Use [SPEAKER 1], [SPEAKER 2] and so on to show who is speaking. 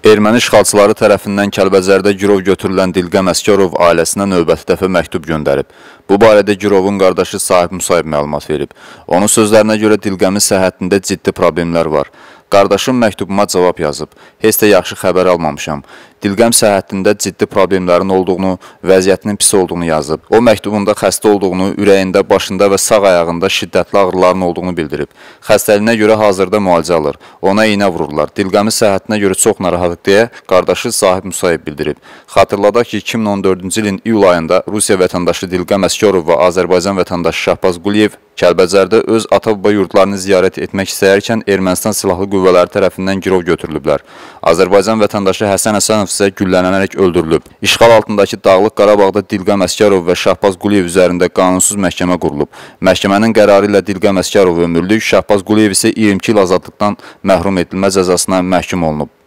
[SPEAKER 1] Erməni işğalçıları tərəfindən Kəlbəzərdə girov götürülən Dilqəm Əskərov ailəsinə növbəti dəfə məktub göndərib. Bu barədə girovun qardaşı Sahib Musayib məlumat verib. Onun sözlərinə görə Dilqəmin səhhətində ciddi problemlər var. Qardaşım məktubuma cavab yazıb. Heç də yaxşı xəbər almamışam. Dilqəm səhhətində ciddi problemlərin olduğunu, vəziyyətinin pis olduğunu yazıb. O məktubunda xəstə olduğunu, ürəyində, başında və sağ ayağında şiddətli ağrıların olduğunu bildirib. Xəstəliyinə görə hazırda müalicə alır. Ona iynə vururlar. Dilqəmi səhhətinə görə çox narahatıq deyə qardaşı Sahib Musayev bildirib. Xatırladaq ki, 2014-cü ilin iyul ayında Rusiya vətəndaşı Dilqəm Əsgərov və Azərbaycan vətəndaşı Şahbaz Quliyev Kəlbəcərdə öz ata-baba yurdlarını ziyarət etmək istəyərkən Ermənistan silahlı qüvvələri tərəfindən girov götürülüblər. Azərbaycan vətəndaşı Həsən Həsənov isə güllənənərək öldürülüb. İşğal altındakı Dağlıq Qarabağda Dilqəm Əskərov və Şahbaz Quliyev üzərində qanunsuz məhkəmə qurulub. Məhkəmənin qərarı ilə Dilqəm Əskərov ömürlük, Şahbaz Quliyev isə 22 il azadlıqdan məhrum edilmə cəzasına məhkum olunub.